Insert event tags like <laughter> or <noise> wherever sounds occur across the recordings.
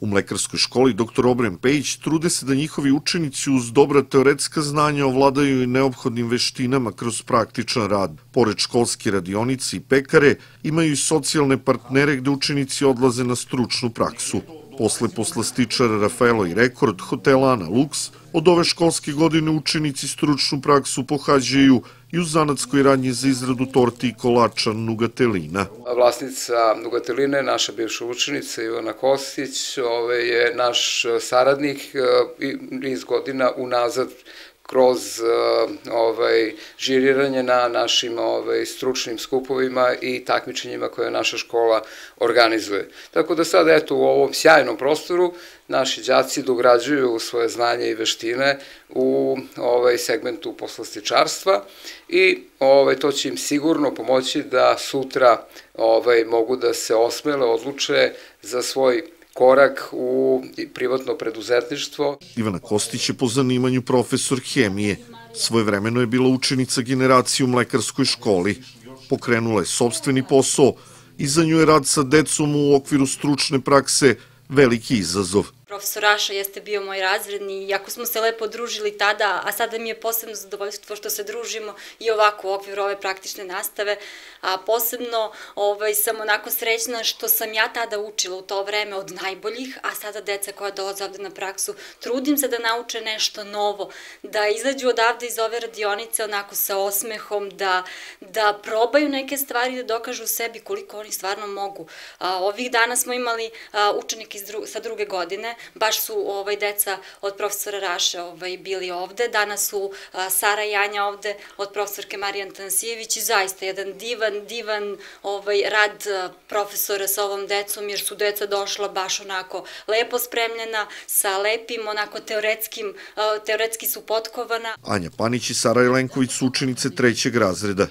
U mlekarskoj školi dr. Obren Pejić trude se da njihovi učenici uz dobra teoretska znanja ovladaju i neophodnim veštinama kroz praktičan rad. Pored školske radionice i pekare imaju i socijalne partnere gde učenici odlaze na stručnu praksu. Posle poslastičara Rafaelo i Rekord hotela Ana Lux, od ove školske godine učenici stručnu praksu pohađaju i u zanatskoj radnji za izradu torti i kolača Nugatelina. Vlasnica Nugateline, naša bivša učenica Ivana Kostić, je naš saradnik e, i niz godina unazad kroz uh, ovaj, žiriranje na našim ovaj, stručnim skupovima i takmičenjima koje naša škola organizuje. Tako da sad, eto, u ovom sjajnom prostoru naši đaci dograđuju svoje znanje i veštine u ovaj segmentu poslastičarstva i ovaj to će im sigurno pomoći da sutra ovaj mogu da se osmele, odluče za svoj korak u privatno preduzetništvo. Ivana Kostić je po zanimanju profesor hemije. Svojevremeno je bila učenica generacije u mlekarskoj školi. Pokrenula je sobstveni posao i za nju je rad sa decom u okviru stručne prakse veliki izazov profesor Aša jeste bio moj razredni i ako smo se lepo družili tada, a sada mi je posebno zadovoljstvo što se družimo i ovako u okviru ove praktične nastave, a posebno ovaj, sam onako srećna što sam ja tada učila u to vreme od najboljih, a sada deca koja dolaze ovde na praksu, trudim se da nauče nešto novo, da izađu odavde iz ove radionice onako sa osmehom, da, da probaju neke stvari, da dokažu sebi koliko oni stvarno mogu. A, ovih dana smo imali učenik učenike iz dru sa druge godine, baš su ovaj, deca od profesora Raše ovaj, bili ovde, danas su a, Sara Janja ovde od profesorke Marije Antansijević i zaista jedan divan, divan ovaj, rad profesora sa ovom decom, jer su deca došla baš onako lepo spremljena, sa lepim, onako teoretskim, a, teoretski su potkovana. Anja Panić i Sara Jelenković su učenice trećeg razreda.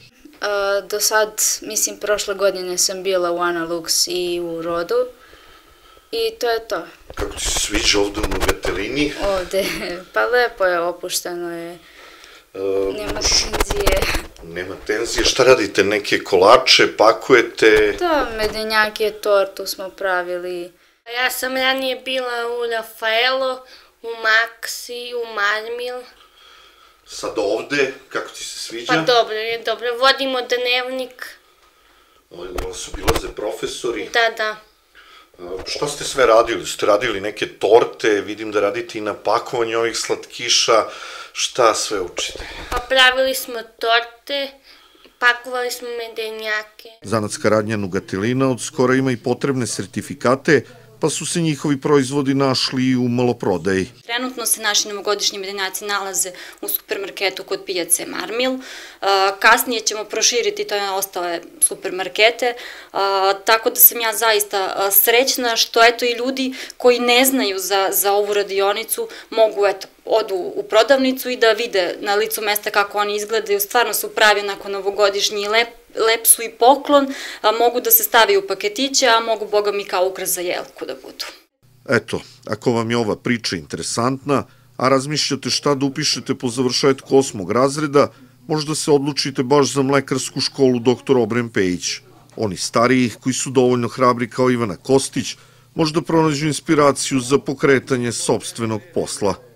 do sad, mislim, prošle godine sam bila u Analux i u Rodu, I to je to. Kako ti se sviđa ovde u Novjetelini? Ovde, <laughs> pa lepo je, opušteno je. E, nema tenzije. Nema tenzije. Šta radite? Neke kolače, pakujete? Da, medenjake, tortu smo pravili. Ja sam ranije bila u Rafaelo, u Maxi, u Marmil. Sad ovde, kako ti se sviđa? Pa dobro je, dobro. Vodimo dnevnik. Ovo su bile za profesori? Da, da. Šta ste sve radili? Ste radili neke torte, vidim da radite i na pakovanju ovih slatkiša. Šta sve učite? Pa Pravili smo torte, pakovali smo medenjake. Zanatska radnja Nugatilina od skora ima i potrebne sertifikate pa su se njihovi proizvodi našli u maloprodaji. Trenutno se naši novogodišnji medenjaci nalaze u supermarketu kod pijace Marmil. Kasnije ćemo proširiti to na ostale supermarkete, tako da sam ja zaista srećna što eto i ljudi koji ne znaju za, za ovu radionicu mogu eto odu u prodavnicu i da vide na licu mesta kako oni izgledaju. Stvarno su pravi onako novogodišnji i lepo lep su i poklon, a, mogu da se stavi u paketiće, a mogu, boga mi, kao ukras za jelku da budu. Eto, ako vam je ova priča interesantna, a razmišljate šta da upišete po završetku osmog razreda, možda se odlučite baš za mlekarsku školu dr. Obren Pejić. Oni stariji, koji su dovoljno hrabri kao Ivana Kostić, možda pronađu inspiraciju za pokretanje sobstvenog posla.